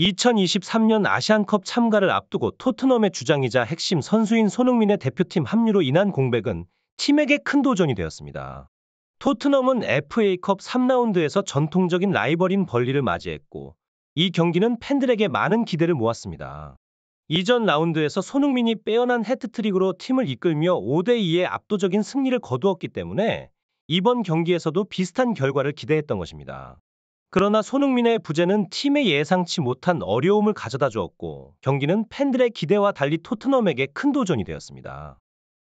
2023년 아시안컵 참가를 앞두고 토트넘의 주장이자 핵심 선수인 손흥민의 대표팀 합류로 인한 공백은 팀에게 큰 도전이 되었습니다. 토트넘은 FA컵 3라운드에서 전통적인 라이벌인 벌리를 맞이했고 이 경기는 팬들에게 많은 기대를 모았습니다. 이전 라운드에서 손흥민이 빼어난 해트트릭으로 팀을 이끌며 5대2의 압도적인 승리를 거두었기 때문에 이번 경기에서도 비슷한 결과를 기대했던 것입니다. 그러나 손흥민의 부재는 팀의 예상치 못한 어려움을 가져다 주었고 경기는 팬들의 기대와 달리 토트넘에게 큰 도전이 되었습니다.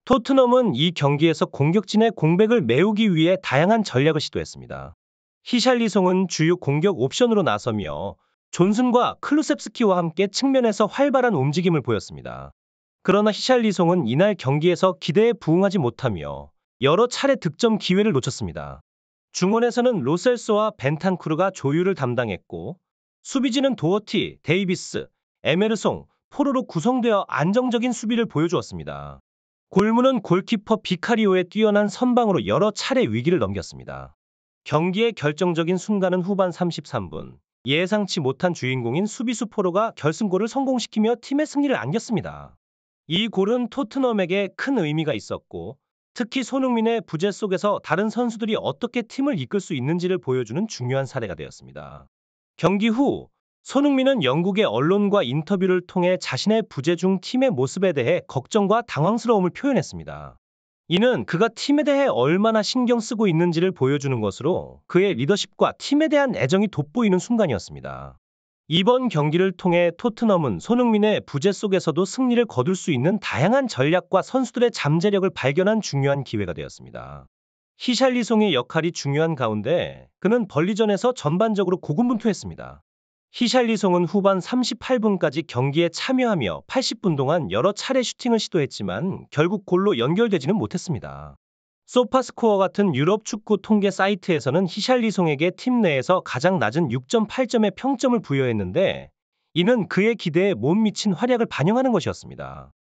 토트넘은 이 경기에서 공격진의 공백을 메우기 위해 다양한 전략을 시도했습니다. 히샬리송은 주요 공격 옵션으로 나서며 존슨과 클루셉스키와 함께 측면에서 활발한 움직임을 보였습니다. 그러나 히샬리송은 이날 경기에서 기대에 부응하지 못하며 여러 차례 득점 기회를 놓쳤습니다. 중원에서는 로셀스와 벤탄쿠르가 조율을 담당했고 수비진은 도어티, 데이비스, 에메르송, 포로로 구성되어 안정적인 수비를 보여주었습니다. 골문은 골키퍼 비카리오의 뛰어난 선방으로 여러 차례 위기를 넘겼습니다. 경기의 결정적인 순간은 후반 33분 예상치 못한 주인공인 수비수 포로가 결승골을 성공시키며 팀의 승리를 안겼습니다. 이 골은 토트넘에게 큰 의미가 있었고 특히 손흥민의 부재 속에서 다른 선수들이 어떻게 팀을 이끌 수 있는지를 보여주는 중요한 사례가 되었습니다. 경기 후 손흥민은 영국의 언론과 인터뷰를 통해 자신의 부재 중 팀의 모습에 대해 걱정과 당황스러움을 표현했습니다. 이는 그가 팀에 대해 얼마나 신경 쓰고 있는지를 보여주는 것으로 그의 리더십과 팀에 대한 애정이 돋보이는 순간이었습니다. 이번 경기를 통해 토트넘은 손흥민의 부재 속에서도 승리를 거둘 수 있는 다양한 전략과 선수들의 잠재력을 발견한 중요한 기회가 되었습니다. 히샬리송의 역할이 중요한 가운데 그는 벌리전에서 전반적으로 고군분투했습니다. 히샬리송은 후반 38분까지 경기에 참여하며 80분 동안 여러 차례 슈팅을 시도했지만 결국 골로 연결되지는 못했습니다. 소파스코어 같은 유럽 축구 통계 사이트에서는 히샬리송에게 팀 내에서 가장 낮은 6.8점의 평점을 부여했는데 이는 그의 기대에 못 미친 활약을 반영하는 것이었습니다.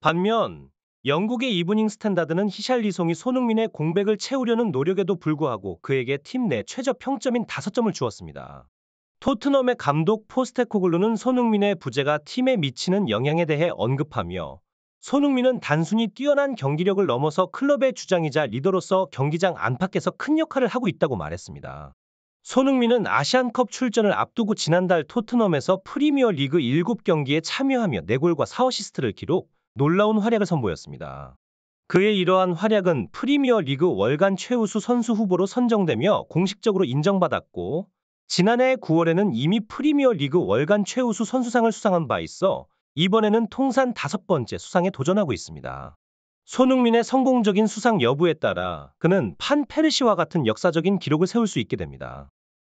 반면 영국의 이브닝 스탠다드는 히샬리송이 손흥민의 공백을 채우려는 노력에도 불구하고 그에게 팀 내 최저 평점인 5점을 주었습니다. 토트넘의 감독 포스테코글루는 손흥민의 부재가 팀에 미치는 영향에 대해 언급하며 손흥민은 단순히 뛰어난 경기력을 넘어서 클럽의 주장이자 리더로서 경기장 안팎에서 큰 역할을 하고 있다고 말했습니다. 손흥민은 아시안컵 출전을 앞두고 지난달 토트넘에서 프리미어 리그 7경기에 참여하며 4골과 4어시스트를 기록, 놀라운 활약을 선보였습니다. 그의 이러한 활약은 프리미어 리그 월간 최우수 선수 후보로 선정되며 공식적으로 인정받았고, 지난해 9월에는 이미 프리미어 리그 월간 최우수 선수상을 수상한 바 있어 이번에는 통산 다섯 번째 수상에 도전하고 있습니다. 손흥민의 성공적인 수상 여부에 따라 그는 판 페르시와 같은 역사적인 기록을 세울 수 있게 됩니다.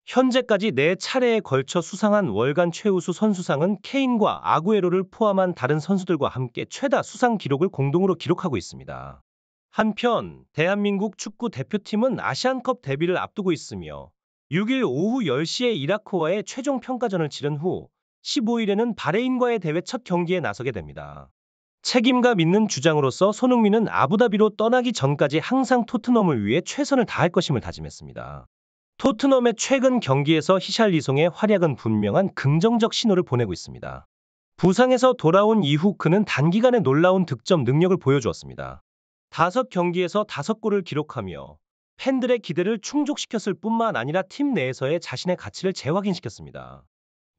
현재까지 네 차례에 걸쳐 수상한 월간 최우수 선수상은 케인과 아구에로를 포함한 다른 선수들과 함께 최다 수상 기록을 공동으로 기록하고 있습니다. 한편 대한민국 축구 대표팀은 아시안컵 데뷔를 앞두고 있으며 6일 오후 10시에 이라크와의 최종 평가전을 치른 후 15일에는 바레인과의 대회 첫 경기에 나서게 됩니다. 책임감 믿는 주장으로서 손흥민은 아부다비로 떠나기 전까지 항상 토트넘을 위해 최선을 다할 것임을 다짐했습니다. 토트넘의 최근 경기에서 히샬리송의 활약은 분명한 긍정적 신호를 보내고 있습니다. 부상에서 돌아온 이후 그는 단기간에 놀라운 득점 능력을 보여주었습니다. 다섯 경기에서 다섯 골을 기록하며 팬들의 기대를 충족시켰을 뿐만 아니라 팀 내에서의 자신의 가치를 재확인시켰습니다.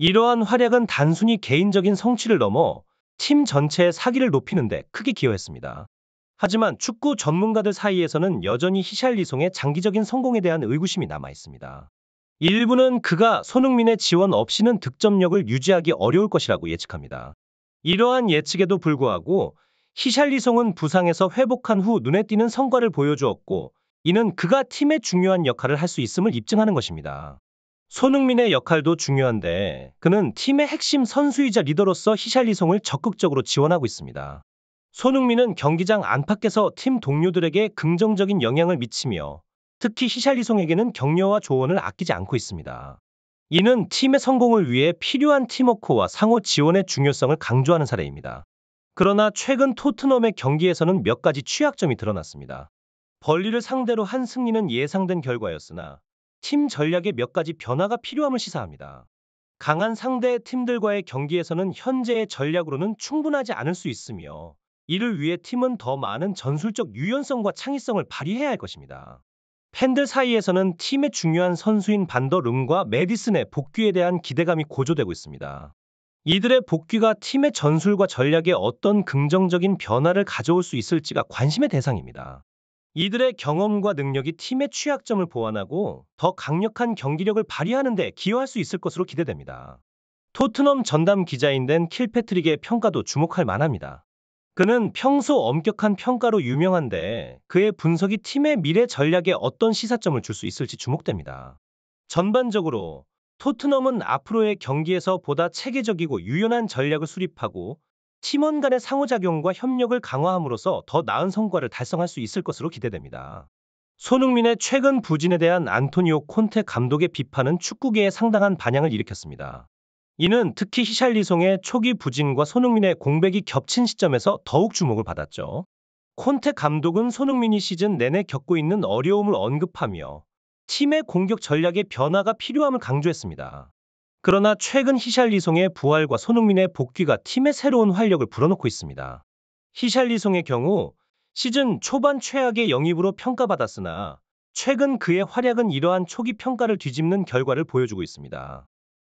이러한 활약은 단순히 개인적인 성취를 넘어 팀 전체의 사기를 높이는 데 크게 기여했습니다. 하지만 축구 전문가들 사이에서는 여전히 히샬리송의 장기적인 성공에 대한 의구심이 남아 있습니다. 일부는 그가 손흥민의 지원 없이는 득점력을 유지하기 어려울 것이라고 예측합니다. 이러한 예측에도 불구하고 히샬리송은 부상에서 회복한 후 눈에 띄는 성과를 보여주었고 이는 그가 팀의 중요한 역할을 할 수 있음을 입증하는 것입니다. 손흥민의 역할도 중요한데 그는 팀의 핵심 선수이자 리더로서 히샬리송을 적극적으로 지원하고 있습니다. 손흥민은 경기장 안팎에서 팀 동료들에게 긍정적인 영향을 미치며 특히 히샬리송에게는 격려와 조언을 아끼지 않고 있습니다. 이는 팀의 성공을 위해 필요한 팀워크와 상호 지원의 중요성을 강조하는 사례입니다. 그러나 최근 토트넘의 경기에서는 몇 가지 취약점이 드러났습니다. 벌리를 상대로 한 승리는 예상된 결과였으나 팀 전략의 몇 가지 변화가 필요함을 시사합니다. 강한 상대 팀들과의 경기에서는 현재의 전략으로는 충분하지 않을 수 있으며 이를 위해 팀은 더 많은 전술적 유연성과 창의성을 발휘해야 할 것입니다. 팬들 사이에서는 팀의 중요한 선수인 반더룸과 메디슨의 복귀에 대한 기대감이 고조되고 있습니다. 이들의 복귀가 팀의 전술과 전략에 어떤 긍정적인 변화를 가져올 수 있을지가 관심의 대상입니다. 이들의 경험과 능력이 팀의 취약점을 보완하고 더 강력한 경기력을 발휘하는 데 기여할 수 있을 것으로 기대됩니다. 토트넘 전담 기자인 된 킬패트릭의 평가도 주목할 만합니다. 그는 평소 엄격한 평가로 유명한데 그의 분석이 팀의 미래 전략에 어떤 시사점을 줄 수 있을지 주목됩니다. 전반적으로 토트넘은 앞으로의 경기에서 보다 체계적이고 유연한 전략을 수립하고 팀원 간의 상호작용과 협력을 강화함으로써 더 나은 성과를 달성할 수 있을 것으로 기대됩니다. 손흥민의 최근 부진에 대한 안토니오 콘테 감독의 비판은 축구계에 상당한 반향을 일으켰습니다. 이는 특히 히샬리송의 초기 부진과 손흥민의 공백이 겹친 시점에서 더욱 주목을 받았죠. 콘테 감독은 손흥민이 시즌 내내 겪고 있는 어려움을 언급하며 팀의 공격 전략의 변화가 필요함을 강조했습니다. 그러나 최근 히샬리송의 부활과 손흥민의 복귀가 팀의 새로운 활력을 불어넣고 있습니다. 히샬리송의 경우 시즌 초반 최악의 영입으로 평가받았으나 최근 그의 활약은 이러한 초기 평가를 뒤집는 결과를 보여주고 있습니다.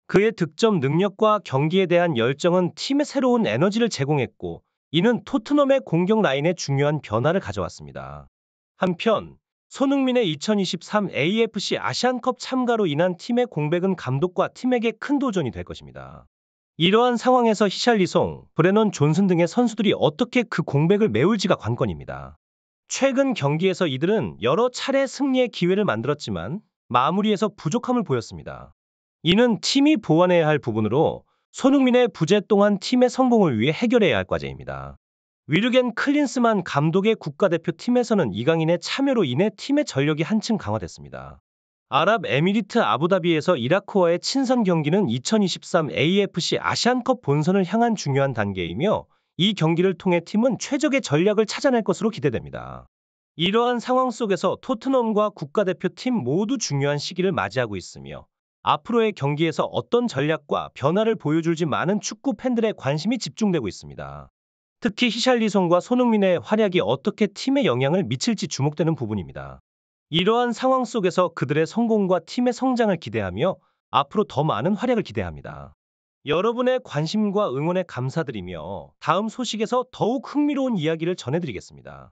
그의 득점 능력과 경기에 대한 열정은 팀의 새로운 에너지를 제공했고 이는 토트넘의 공격 라인에 중요한 변화를 가져왔습니다. 한편 손흥민의 2023 AFC 아시안컵 참가로 인한 팀의 공백은 감독과 팀에게 큰 도전이 될 것입니다. 이러한 상황에서 히샬리송, 브레넌 존슨 등의 선수들이 어떻게 그 공백을 메울지가 관건입니다. 최근 경기에서 이들은 여러 차례 승리의 기회를 만들었지만 마무리에서 부족함을 보였습니다. 이는 팀이 보완해야 할 부분으로 손흥민의 부재 동안 팀의 성공을 위해 해결해야 할 과제입니다. 위르겐 클린스만 감독의 국가대표팀에서는 이강인의 참여로 인해 팀의 전력이 한층 강화됐습니다. 아랍에미리트 아부다비에서 이라크와의 친선 경기는 2023 AFC 아시안컵 본선을 향한 중요한 단계이며 이 경기를 통해 팀은 최적의 전략을 찾아낼 것으로 기대됩니다. 이러한 상황 속에서 토트넘과 국가대표팀 모두 중요한 시기를 맞이하고 있으며 앞으로의 경기에서 어떤 전략과 변화를 보여줄지 많은 축구 팬들의 관심이 집중되고 있습니다. 특히 히샬리송과 손흥민의 활약이 어떻게 팀에 영향을 미칠지 주목되는 부분입니다. 이러한 상황 속에서 그들의 성공과 팀의 성장을 기대하며 앞으로 더 많은 활약을 기대합니다. 여러분의 관심과 응원에 감사드리며 다음 소식에서 더욱 흥미로운 이야기를 전해드리겠습니다.